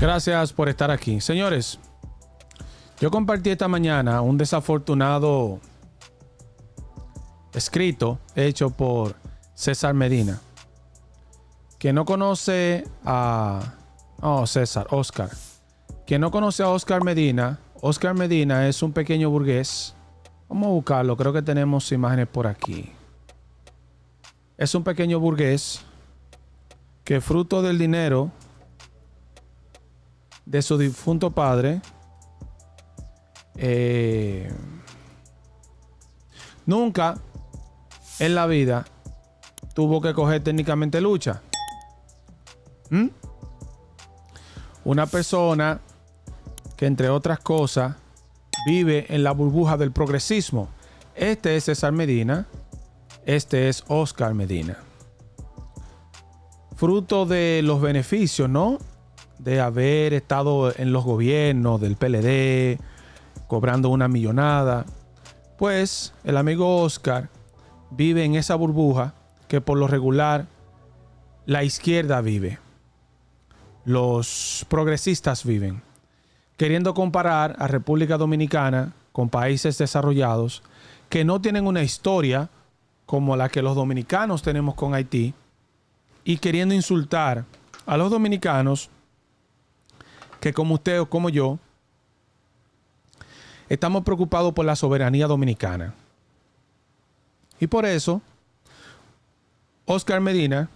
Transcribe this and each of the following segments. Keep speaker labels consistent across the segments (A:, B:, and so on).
A: Gracias por estar aquí. Señores, yo compartí esta mañana un desafortunado escrito hecho por César Medina. que no conoce a... Oh, César, Oscar. que no conoce a Oscar Medina, Oscar Medina es un pequeño burgués. Vamos a buscarlo, creo que tenemos imágenes por aquí. Es un pequeño burgués que fruto del dinero de su difunto padre. Eh, nunca en la vida tuvo que coger técnicamente lucha. ¿Mm? Una persona que entre otras cosas vive en la burbuja del progresismo. Este es César Medina, este es Oscar Medina. Fruto de los beneficios, ¿no? de haber estado en los gobiernos del PLD, cobrando una millonada, pues el amigo Oscar vive en esa burbuja que por lo regular la izquierda vive, los progresistas viven, queriendo comparar a República Dominicana con países desarrollados que no tienen una historia como la que los dominicanos tenemos con Haití y queriendo insultar a los dominicanos que como usted o como yo, estamos preocupados por la soberanía dominicana. Y por eso, Oscar Medina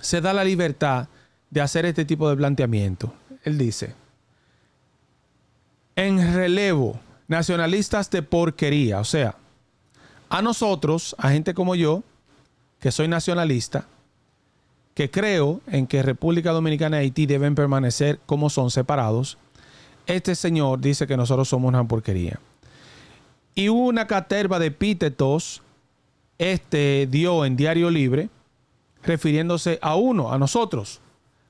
A: se da la libertad de hacer este tipo de planteamiento. Él dice, en relevo, nacionalistas de porquería, o sea, a nosotros, a gente como yo, que soy nacionalista, que creo en que República Dominicana y Haití deben permanecer como son separados, este señor dice que nosotros somos una porquería. Y una caterva de epítetos este dio en Diario Libre, refiriéndose a uno, a nosotros,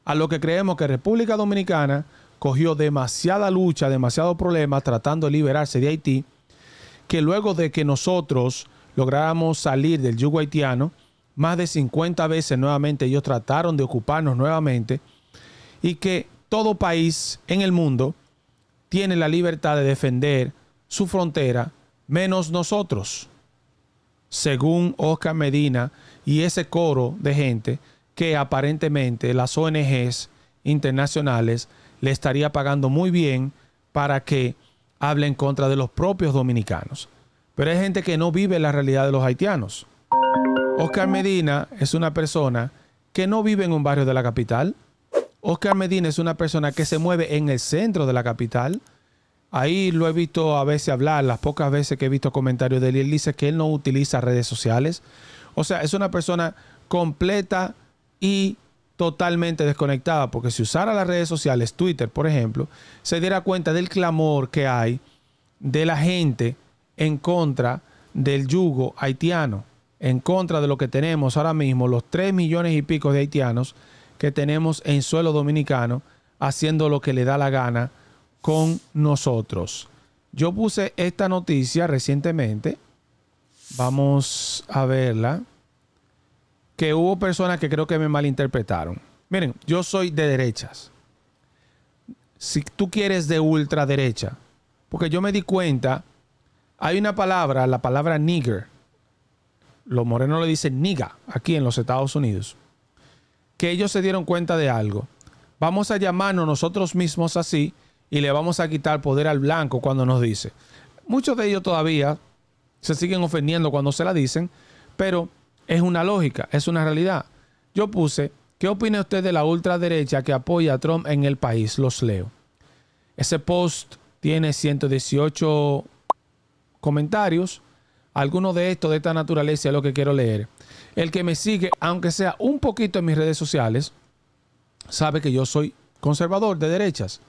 A: a lo que creemos que República Dominicana cogió demasiada lucha, demasiados problemas tratando de liberarse de Haití, que luego de que nosotros lográramos salir del yugo haitiano, más de 50 veces nuevamente ellos trataron de ocuparnos nuevamente y que todo país en el mundo tiene la libertad de defender su frontera menos nosotros, según Oscar Medina y ese coro de gente que aparentemente las ONGs internacionales le estaría pagando muy bien para que hablen contra de los propios dominicanos. Pero hay gente que no vive la realidad de los haitianos. Oscar Medina es una persona que no vive en un barrio de la capital. Oscar Medina es una persona que se mueve en el centro de la capital. Ahí lo he visto a veces hablar, las pocas veces que he visto comentarios de él, él dice que él no utiliza redes sociales. O sea, es una persona completa y totalmente desconectada, porque si usara las redes sociales, Twitter, por ejemplo, se diera cuenta del clamor que hay de la gente en contra del yugo haitiano en contra de lo que tenemos ahora mismo, los 3 millones y pico de haitianos que tenemos en suelo dominicano, haciendo lo que le da la gana con nosotros. Yo puse esta noticia recientemente, vamos a verla, que hubo personas que creo que me malinterpretaron. Miren, yo soy de derechas. Si tú quieres de ultraderecha, porque yo me di cuenta, hay una palabra, la palabra nigger, los morenos le dicen niga aquí en los Estados Unidos, que ellos se dieron cuenta de algo. Vamos a llamarnos nosotros mismos así y le vamos a quitar poder al blanco cuando nos dice. Muchos de ellos todavía se siguen ofendiendo cuando se la dicen, pero es una lógica, es una realidad. Yo puse, ¿qué opina usted de la ultraderecha que apoya a Trump en el país? Los leo. Ese post tiene 118 comentarios alguno de estos de esta naturaleza es lo que quiero leer. El que me sigue, aunque sea un poquito en mis redes sociales, sabe que yo soy conservador de derechas.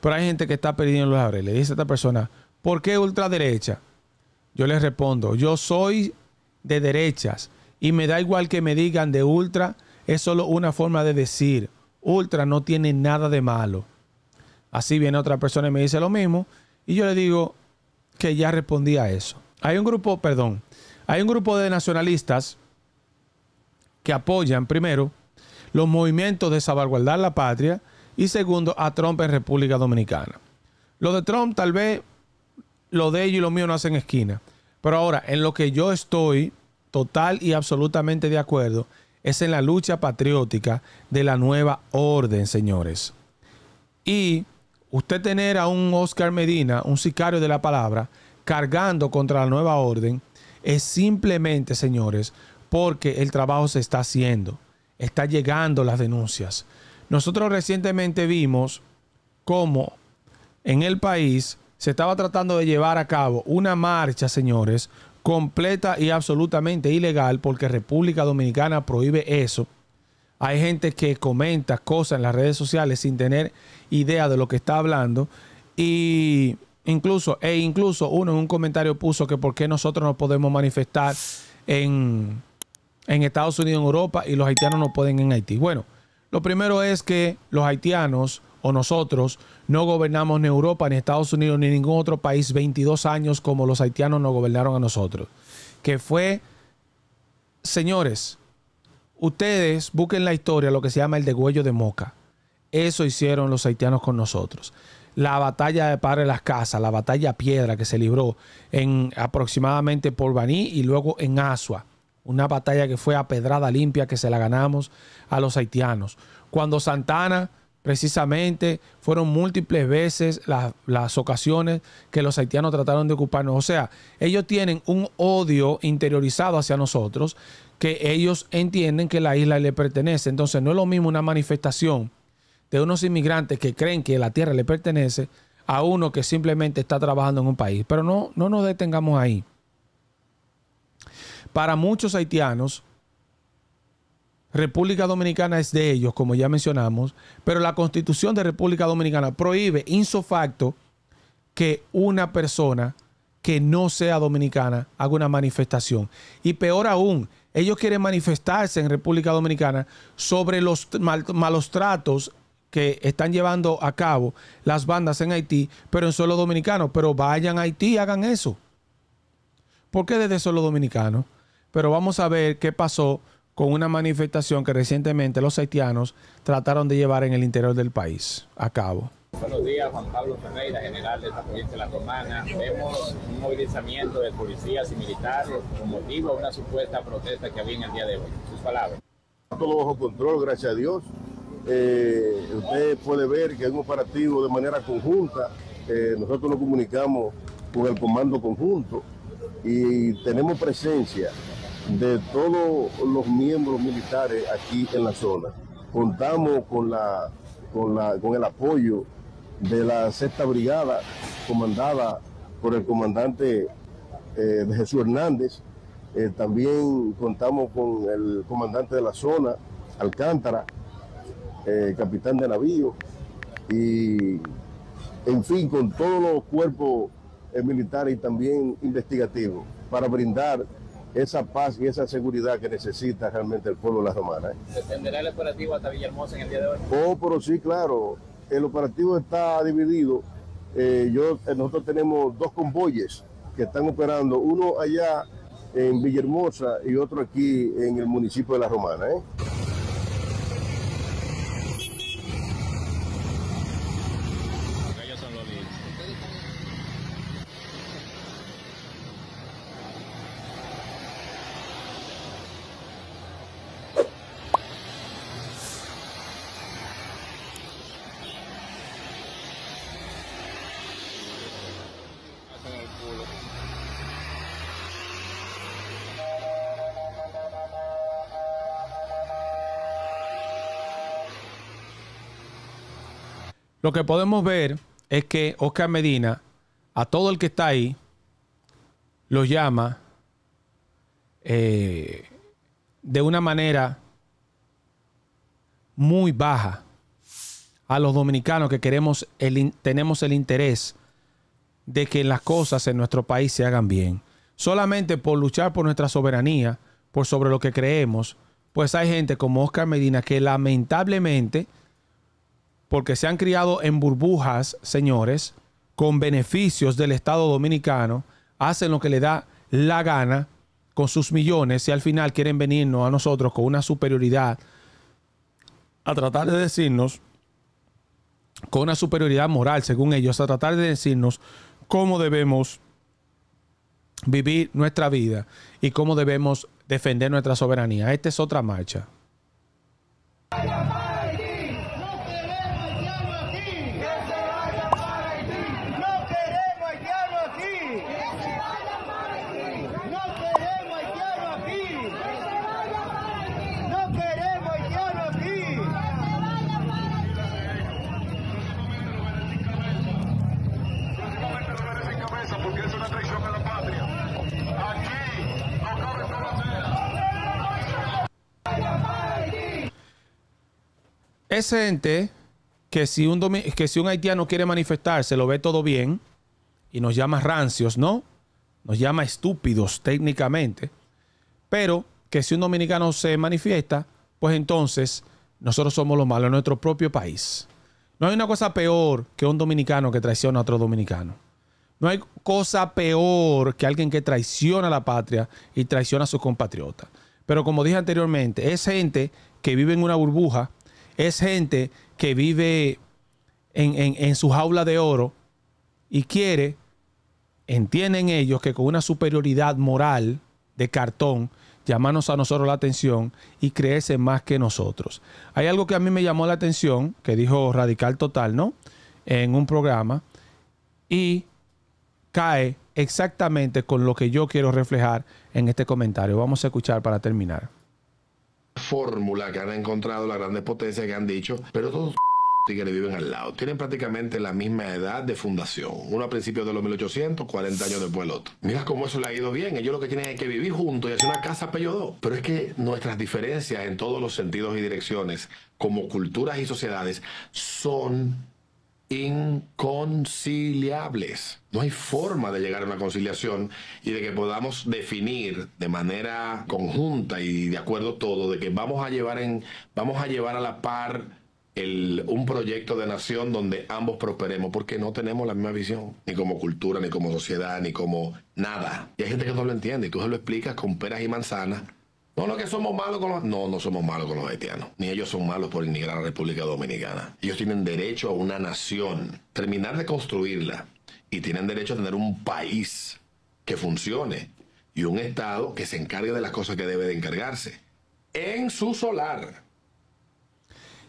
A: Pero hay gente que está perdiendo los abres. Le dice a esta persona, ¿por qué ultraderecha? Yo les respondo, yo soy de derechas y me da igual que me digan de ultra, es solo una forma de decir. Ultra no tiene nada de malo. Así viene otra persona y me dice lo mismo y yo le digo que ya respondí a eso. Hay un grupo, perdón, hay un grupo de nacionalistas que apoyan, primero, los movimientos de salvaguardar la patria y segundo, a Trump en República Dominicana. Lo de Trump tal vez, lo de ellos y lo mío no hacen esquina. Pero ahora, en lo que yo estoy total y absolutamente de acuerdo, es en la lucha patriótica de la nueva orden, señores. Y usted tener a un Oscar Medina, un sicario de la palabra, cargando contra la nueva orden es simplemente, señores, porque el trabajo se está haciendo, está llegando las denuncias. Nosotros recientemente vimos cómo en el país se estaba tratando de llevar a cabo una marcha, señores, completa y absolutamente ilegal porque República Dominicana prohíbe eso. Hay gente que comenta cosas en las redes sociales sin tener idea de lo que está hablando y Incluso, e incluso uno en un comentario puso que por qué nosotros no podemos manifestar en, en Estados Unidos, en Europa, y los haitianos no pueden en Haití. Bueno, lo primero es que los haitianos o nosotros no gobernamos ni Europa, ni Estados Unidos, ni ningún otro país 22 años como los haitianos nos gobernaron a nosotros. Que fue, señores, ustedes busquen la historia, lo que se llama el degüello de Moca. Eso hicieron los haitianos con nosotros la batalla de Padre las Casas, la batalla Piedra que se libró en aproximadamente por Baní y luego en Asua. Una batalla que fue a pedrada limpia que se la ganamos a los haitianos. Cuando Santana, precisamente, fueron múltiples veces las, las ocasiones que los haitianos trataron de ocuparnos. O sea, ellos tienen un odio interiorizado hacia nosotros que ellos entienden que la isla le pertenece. Entonces no es lo mismo una manifestación de unos inmigrantes que creen que la tierra le pertenece a uno que simplemente está trabajando en un país. Pero no, no nos detengamos ahí. Para muchos haitianos, República Dominicana es de ellos, como ya mencionamos, pero la constitución de República Dominicana prohíbe insofacto que una persona que no sea dominicana haga una manifestación. Y peor aún, ellos quieren manifestarse en República Dominicana sobre los malos tratos que están llevando a cabo las bandas en Haití, pero en suelo dominicano. Pero vayan a Haití y hagan eso. ¿Por qué desde suelo dominicano? Pero vamos a ver qué pasó con una manifestación que recientemente los haitianos trataron de llevar en el interior del país a cabo.
B: Buenos días, Juan Pablo Ferreira, general de la provincia de La Romana. Vemos un movilizamiento de policías y militares con motivo a una supuesta protesta que había en el día de hoy. Sus palabras.
C: Todo bajo control, gracias a Dios. Eh, usted puede ver que es un operativo de manera conjunta. Eh, nosotros nos comunicamos con el comando conjunto y tenemos presencia de todos los miembros militares aquí en la zona. Contamos con, la, con, el apoyo de la sexta brigada comandada por el comandante eh, de Jesús Hernández. también contamos con el comandante de la zona, Alcántara, eh, capitán de navío, y en fin, con todos los cuerpos eh, militares y también investigativos, para brindar esa paz y esa seguridad que necesita realmente el pueblo de la Romana. ¿Se ¿eh? extenderá el operativo hasta Villahermosa en el día de hoy? Oh, pero sí, claro. El operativo está dividido. yo, nosotros tenemos dos convoyes que están operando, uno allá en Villahermosa y otro aquí en el municipio de La Romana.
A: Lo que podemos ver es que Oscar Medina, a todo el que está ahí, lo llama eh, de una manera muy baja a los dominicanos que queremos el, tenemos el interés de que las cosas en nuestro país se hagan bien. Solamente por luchar por nuestra soberanía, por sobre lo que creemos, pues hay gente como Oscar Medina que lamentablemente porque se han criado en burbujas, señores, con beneficios del Estado dominicano, hacen lo que le da la gana con sus millones y al final quieren venirnos a nosotros con una superioridad a tratar de decirnos, con una superioridad moral, según ellos, a tratar de decirnos cómo debemos vivir nuestra vida y cómo debemos defender nuestra soberanía. Esta es otra marcha. Es gente que si, un que si un haitiano quiere manifestarse, lo ve todo bien y nos llama rancios, ¿no? Nos llama estúpidos técnicamente. Pero que si un dominicano se manifiesta, pues entonces nosotros somos los malos en nuestro propio país. No hay una cosa peor que un dominicano que traiciona a otro dominicano. No hay cosa peor que alguien que traiciona a la patria y traiciona a sus compatriotas. Pero como dije anteriormente, es gente que vive en una burbuja es gente que vive en, su jaula de oro y quiere, entienden ellos que con una superioridad moral de cartón, llamarnos a nosotros la atención y creerse más que nosotros. Hay algo que a mí me llamó la atención, que dijo Radical Total, ¿no? En un programa, y cae exactamente con lo que yo quiero reflejar en este comentario. Vamos a escuchar para terminar
B: fórmula que han encontrado las grandes potencias que han dicho, pero todos que le viven al lado. Tienen prácticamente la misma edad de fundación. Uno a principios de los 1800, 40 años después el otro. Mira cómo eso le ha ido bien. Ellos lo que tienen es que vivir juntos y hacer una casa peyodó. Pero es que nuestras diferencias en todos los sentidos y direcciones, como culturas y sociedades, son inconciliables. No hay forma de llegar a una conciliación y de que podamos definir de manera conjunta y de acuerdo todo de que vamos a llevar en vamos a llevar a la par un proyecto de nación donde ambos prosperemos, porque no tenemos la misma visión, ni como cultura, ni como sociedad, ni como nada. Y hay gente que no lo entiende, y tú se lo explicas con peras y manzanas, no, no, que somos malos con los... No, no somos malos con los haitianos. Ni ellos son malos por inmigrar a la República Dominicana. Ellos tienen derecho a una nación, terminar de construirla. Y tienen derecho a tener un país que funcione y un Estado que se encargue de las cosas que debe de encargarse. En su solar.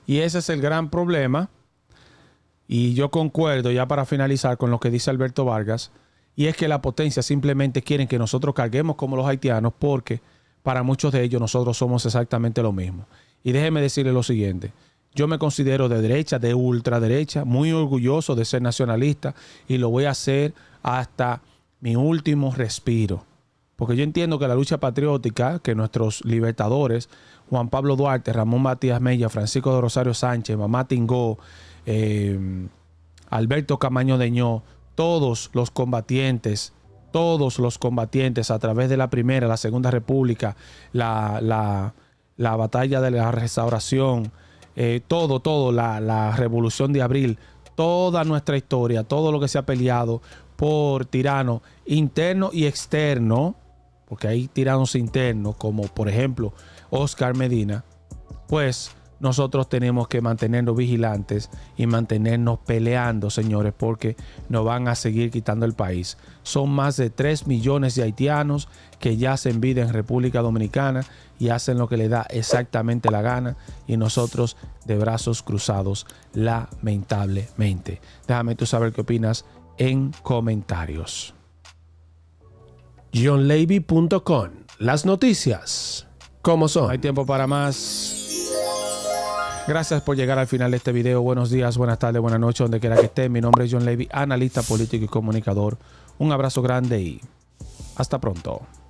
A: Y ese es el gran problema. Y yo concuerdo, ya para finalizar, con lo que dice Alberto Vargas. Y es que la potencia simplemente quieren que nosotros carguemos como los haitianos porque para muchos de ellos nosotros somos exactamente lo mismo. Y déjeme decirle lo siguiente. Yo me considero de derecha, de ultraderecha, muy orgulloso de ser nacionalista y lo voy a hacer hasta mi último respiro. Porque yo entiendo que la lucha patriótica, que nuestros libertadores, Juan Pablo Duarte, Ramón Matías Mella, Francisco de Rosario Sánchez, Mamá Tingó, eh, Alberto Camaño Deño, todos los combatientes todos los combatientes a través de la Primera, la Segunda República, la, batalla de la restauración, eh, todo, todo, la, la revolución de abril, toda nuestra historia, todo lo que se ha peleado por tiranos interno y externo, porque hay tiranos internos como por ejemplo Oscar Medina, pues nosotros tenemos que mantenernos vigilantes y mantenernos peleando, señores, porque nos van a seguir quitando el país. Son más de 3 millones de haitianos que ya se vida en República Dominicana y hacen lo que le da exactamente la gana y nosotros de brazos cruzados, lamentablemente. Déjame tú saber qué opinas en comentarios. Las noticias. ¿Cómo son? Hay tiempo para más. Gracias por llegar al final de este video. Buenos días, buenas tardes, buenas noches, donde quiera que esté. Mi nombre es John Levy, analista político y comunicador. Un abrazo grande y hasta pronto.